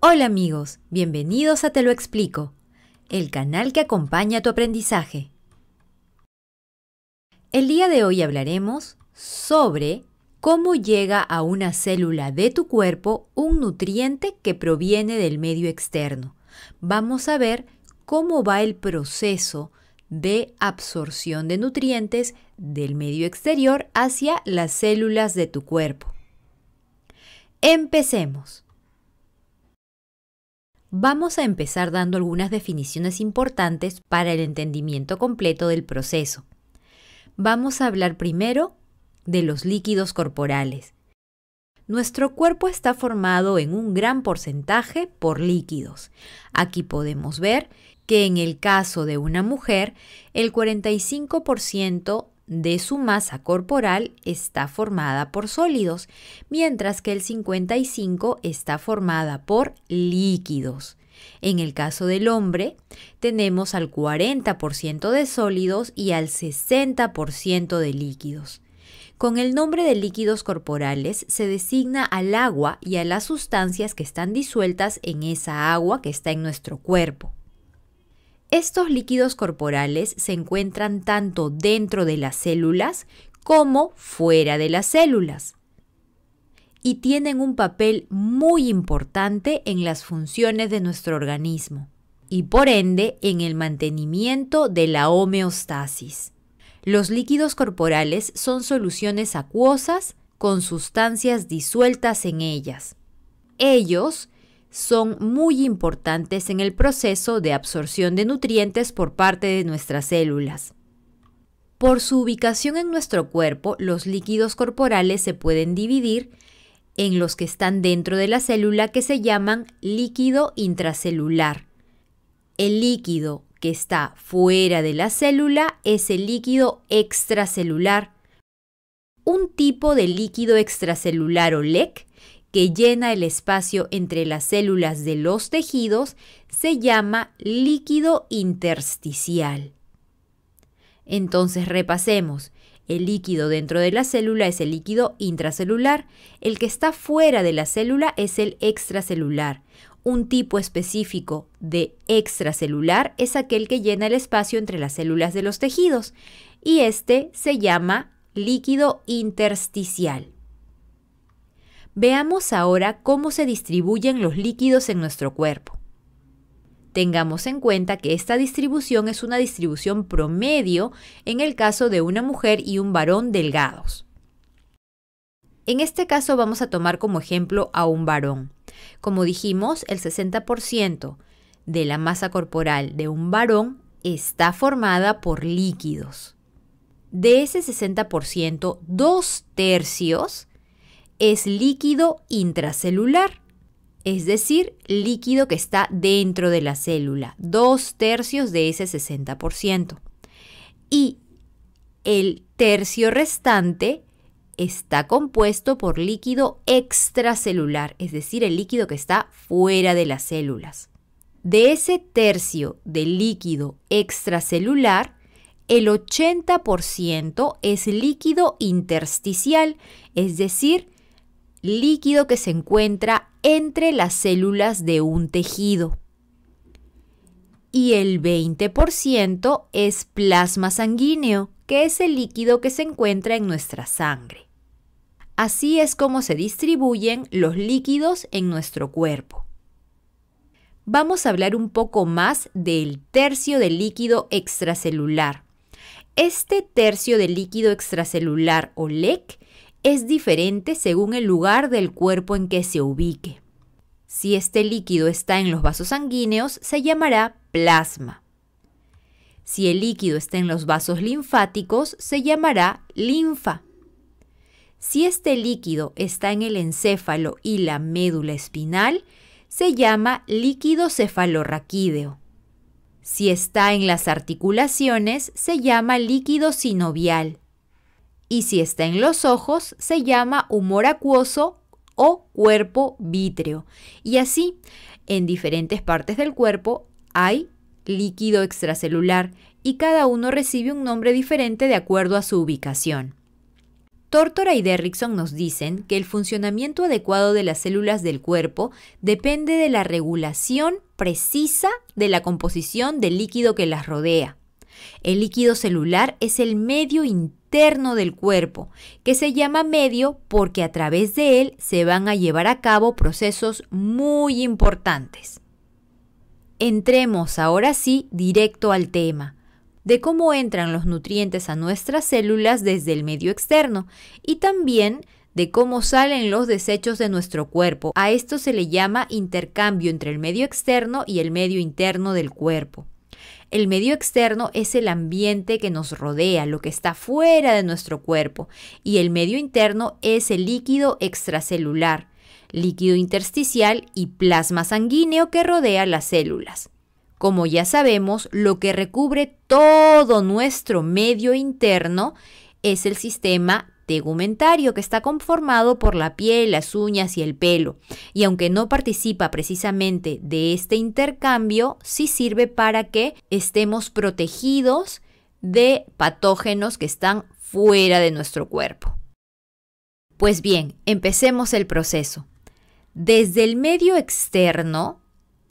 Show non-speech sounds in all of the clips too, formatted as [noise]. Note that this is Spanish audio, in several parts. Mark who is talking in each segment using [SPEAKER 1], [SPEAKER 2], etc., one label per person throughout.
[SPEAKER 1] Hola amigos, bienvenidos a Te lo explico, el canal que acompaña tu aprendizaje. El día de hoy hablaremos sobre cómo llega a una célula de tu cuerpo un nutriente que proviene del medio externo. Vamos a ver cómo va el proceso de absorción de nutrientes del medio exterior hacia las células de tu cuerpo. Empecemos. Vamos a empezar dando algunas definiciones importantes para el entendimiento completo del proceso. Vamos a hablar primero de los líquidos corporales. Nuestro cuerpo está formado en un gran porcentaje por líquidos. Aquí podemos ver que en el caso de una mujer, el 45% de su masa corporal está formada por sólidos, mientras que el 55 está formada por líquidos. En el caso del hombre, tenemos al 40% de sólidos y al 60% de líquidos. Con el nombre de líquidos corporales se designa al agua y a las sustancias que están disueltas en esa agua que está en nuestro cuerpo. Estos líquidos corporales se encuentran tanto dentro de las células como fuera de las células y tienen un papel muy importante en las funciones de nuestro organismo y por ende en el mantenimiento de la homeostasis. Los líquidos corporales son soluciones acuosas con sustancias disueltas en ellas. Ellos son muy importantes en el proceso de absorción de nutrientes por parte de nuestras células. Por su ubicación en nuestro cuerpo, los líquidos corporales se pueden dividir en los que están dentro de la célula que se llaman líquido intracelular. El líquido que está fuera de la célula es el líquido extracelular. Un tipo de líquido extracelular o LEC que llena el espacio entre las células de los tejidos se llama líquido intersticial. Entonces repasemos. El líquido dentro de la célula es el líquido intracelular. El que está fuera de la célula es el extracelular. Un tipo específico de extracelular es aquel que llena el espacio entre las células de los tejidos y este se llama líquido intersticial. Veamos ahora cómo se distribuyen los líquidos en nuestro cuerpo. Tengamos en cuenta que esta distribución es una distribución promedio en el caso de una mujer y un varón delgados. En este caso vamos a tomar como ejemplo a un varón. Como dijimos, el 60% de la masa corporal de un varón está formada por líquidos. De ese 60%, dos tercios es líquido intracelular, es decir, líquido que está dentro de la célula, dos tercios de ese 60%. Y el tercio restante está compuesto por líquido extracelular, es decir, el líquido que está fuera de las células. De ese tercio de líquido extracelular, el 80% es líquido intersticial, es decir, líquido que se encuentra entre las células de un tejido. Y el 20% es plasma sanguíneo, que es el líquido que se encuentra en nuestra sangre. Así es como se distribuyen los líquidos en nuestro cuerpo. Vamos a hablar un poco más del tercio de líquido extracelular. Este tercio de líquido extracelular o LEC es diferente según el lugar del cuerpo en que se ubique. Si este líquido está en los vasos sanguíneos, se llamará plasma. Si el líquido está en los vasos linfáticos, se llamará linfa. Si este líquido está en el encéfalo y la médula espinal, se llama líquido cefalorraquídeo. Si está en las articulaciones, se llama líquido sinovial y si está en los ojos se llama humor acuoso o cuerpo vítreo. Y así, en diferentes partes del cuerpo hay líquido extracelular y cada uno recibe un nombre diferente de acuerdo a su ubicación. Tortora y Derrickson nos dicen que el funcionamiento adecuado de las células del cuerpo depende de la regulación precisa de la composición del líquido que las rodea. El líquido celular es el medio interno del cuerpo, que se llama medio porque a través de él se van a llevar a cabo procesos muy importantes. Entremos ahora sí directo al tema de cómo entran los nutrientes a nuestras células desde el medio externo y también de cómo salen los desechos de nuestro cuerpo. A esto se le llama intercambio entre el medio externo y el medio interno del cuerpo. El medio externo es el ambiente que nos rodea, lo que está fuera de nuestro cuerpo, y el medio interno es el líquido extracelular, líquido intersticial y plasma sanguíneo que rodea las células. Como ya sabemos, lo que recubre todo nuestro medio interno es el sistema que está conformado por la piel, las uñas y el pelo. Y aunque no participa precisamente de este intercambio, sí sirve para que estemos protegidos de patógenos que están fuera de nuestro cuerpo. Pues bien, empecemos el proceso. Desde el medio externo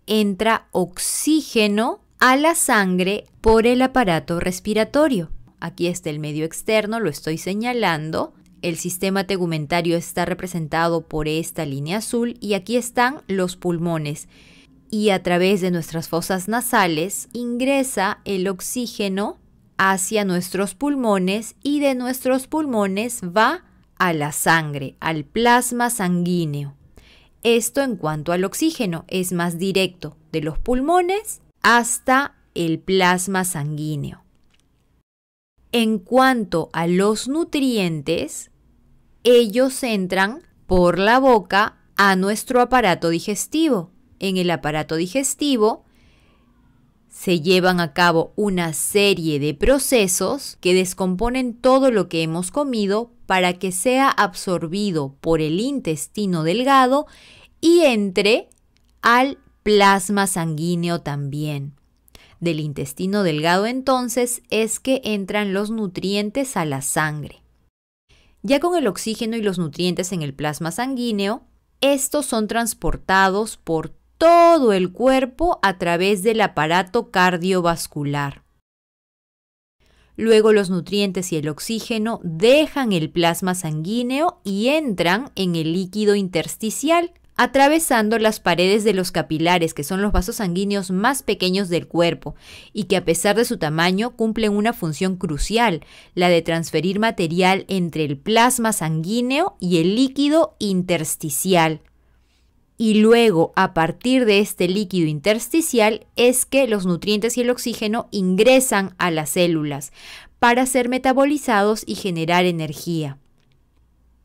[SPEAKER 1] entra oxígeno a la sangre por el aparato respiratorio. Aquí está el medio externo, lo estoy señalando. El sistema tegumentario está representado por esta línea azul y aquí están los pulmones. Y a través de nuestras fosas nasales ingresa el oxígeno hacia nuestros pulmones y de nuestros pulmones va a la sangre, al plasma sanguíneo. Esto en cuanto al oxígeno es más directo de los pulmones hasta el plasma sanguíneo. En cuanto a los nutrientes, ellos entran por la boca a nuestro aparato digestivo. En el aparato digestivo se llevan a cabo una serie de procesos que descomponen todo lo que hemos comido para que sea absorbido por el intestino delgado y entre al plasma sanguíneo también del intestino delgado entonces es que entran los nutrientes a la sangre. Ya con el oxígeno y los nutrientes en el plasma sanguíneo, estos son transportados por todo el cuerpo a través del aparato cardiovascular. Luego los nutrientes y el oxígeno dejan el plasma sanguíneo y entran en el líquido intersticial, atravesando las paredes de los capilares, que son los vasos sanguíneos más pequeños del cuerpo, y que a pesar de su tamaño cumplen una función crucial, la de transferir material entre el plasma sanguíneo y el líquido intersticial. Y luego, a partir de este líquido intersticial, es que los nutrientes y el oxígeno ingresan a las células para ser metabolizados y generar energía.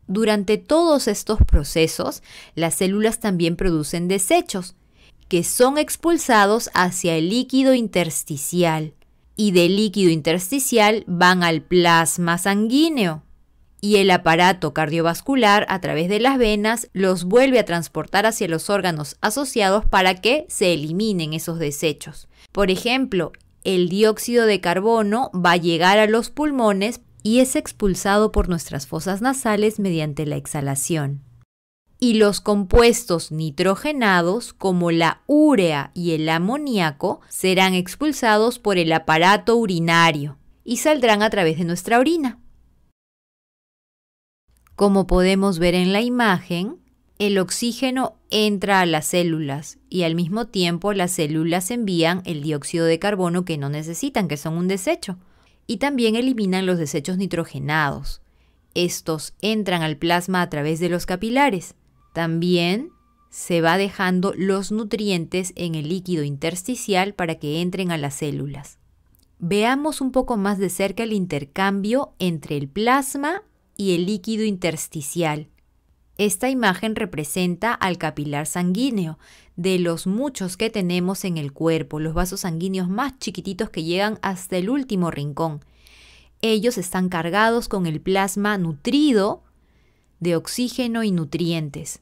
[SPEAKER 1] Durante todos estos procesos, las células también producen desechos, que son expulsados hacia el líquido intersticial y del líquido intersticial van al plasma sanguíneo. Y el aparato cardiovascular a través de las venas los vuelve a transportar hacia los órganos asociados para que se eliminen esos desechos. Por ejemplo, el dióxido de carbono va a llegar a los pulmones y es expulsado por nuestras fosas nasales mediante la exhalación. Y los compuestos nitrogenados, como la urea y el amoníaco, serán expulsados por el aparato urinario y saldrán a través de nuestra orina. Como podemos ver en la imagen, el oxígeno entra a las células y al mismo tiempo las células envían el dióxido de carbono que no necesitan, que son un desecho y también eliminan los desechos nitrogenados. Estos entran al plasma a través de los capilares. También se va dejando los nutrientes en el líquido intersticial para que entren a las células. Veamos un poco más de cerca el intercambio entre el plasma y el líquido intersticial. Esta imagen representa al capilar sanguíneo, de los muchos que tenemos en el cuerpo, los vasos sanguíneos más chiquititos que llegan hasta el último rincón. Ellos están cargados con el plasma nutrido de oxígeno y nutrientes.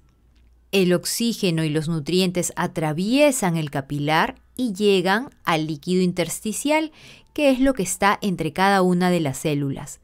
[SPEAKER 1] El oxígeno y los nutrientes atraviesan el capilar y llegan al líquido intersticial, que es lo que está entre cada una de las células.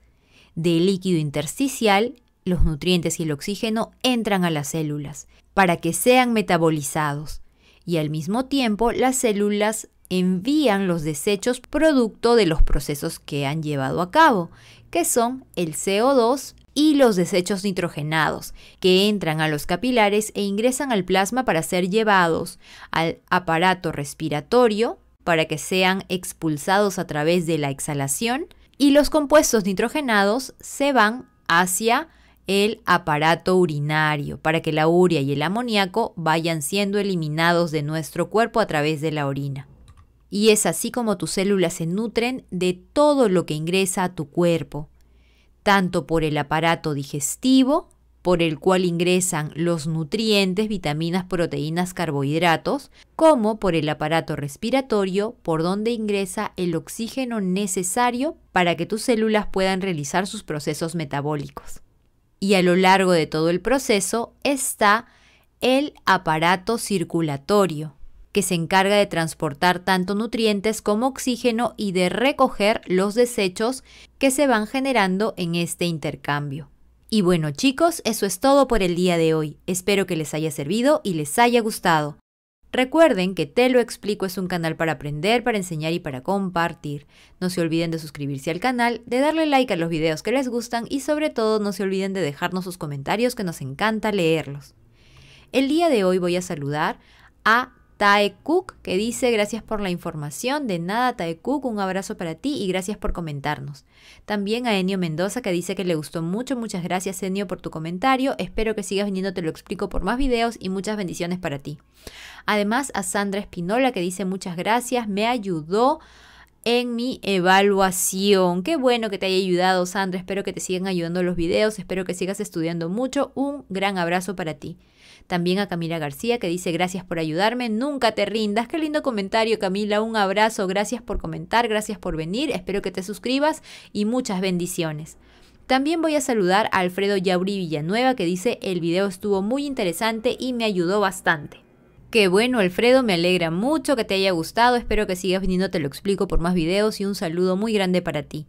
[SPEAKER 1] Del líquido intersticial los nutrientes y el oxígeno entran a las células para que sean metabolizados y al mismo tiempo las células envían los desechos producto de los procesos que han llevado a cabo, que son el CO2 y los desechos nitrogenados, que entran a los capilares e ingresan al plasma para ser llevados al aparato respiratorio para que sean expulsados a través de la exhalación y los compuestos nitrogenados se van hacia el aparato urinario para que la urea y el amoníaco vayan siendo eliminados de nuestro cuerpo a través de la orina. Y es así como tus células se nutren de todo lo que ingresa a tu cuerpo, tanto por el aparato digestivo, por el cual ingresan los nutrientes, vitaminas, proteínas, carbohidratos, como por el aparato respiratorio, por donde ingresa el oxígeno necesario para que tus células puedan realizar sus procesos metabólicos y a lo largo de todo el proceso está el aparato circulatorio, que se encarga de transportar tanto nutrientes como oxígeno y de recoger los desechos que se van generando en este intercambio. Y bueno chicos, eso es todo por el día de hoy. Espero que les haya servido y les haya gustado. Recuerden que Te lo explico es un canal para aprender, para enseñar y para compartir. No se olviden de suscribirse al canal, de darle like a los videos que les gustan y sobre todo no se olviden de dejarnos sus comentarios que nos encanta leerlos. El día de hoy voy a saludar a Taekook, que dice gracias por la información, de nada Taekook, un abrazo para ti y gracias por comentarnos. También a Enio Mendoza que dice que le gustó mucho, muchas gracias Enio por tu comentario, espero que sigas viniendo, te lo explico por más videos y muchas bendiciones para ti. Además a Sandra Espinola que dice muchas gracias, me ayudó en mi evaluación. Qué bueno que te haya ayudado Sandra, espero que te sigan ayudando los videos, espero que sigas estudiando mucho, un gran abrazo para ti. También a Camila García que dice gracias por ayudarme, nunca te rindas. Qué lindo comentario Camila, un abrazo, gracias por comentar, gracias por venir, espero que te suscribas y muchas bendiciones. También voy a saludar a Alfredo Yauri Villanueva que dice el video estuvo muy interesante y me ayudó bastante. Qué bueno Alfredo, me alegra mucho que te haya gustado, espero que sigas viniendo, te lo explico por más videos y un saludo muy grande para ti.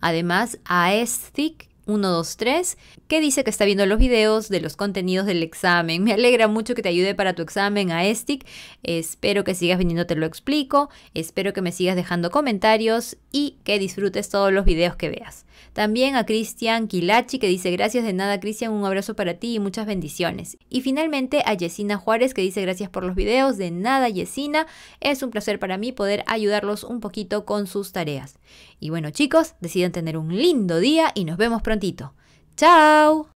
[SPEAKER 1] Además, a Estic 123, que dice que está viendo los videos de los contenidos del examen. [laughs] Me alegra mucho que te ayude para tu examen a ESTIC. Espero que sigas viniendo, te lo explico. Espero que me sigas dejando comentarios y que disfrutes todos los videos que veas. También a Cristian Quilachi, que dice gracias de nada, Cristian, un abrazo para ti y muchas bendiciones. Y finalmente a Yesina Juárez, que dice gracias por los videos. De nada, Yesina. Es un placer para mí poder ayudarlos un poquito con sus tareas. Y bueno chicos, deciden tener un lindo día y nos vemos prontito. ¡Chao!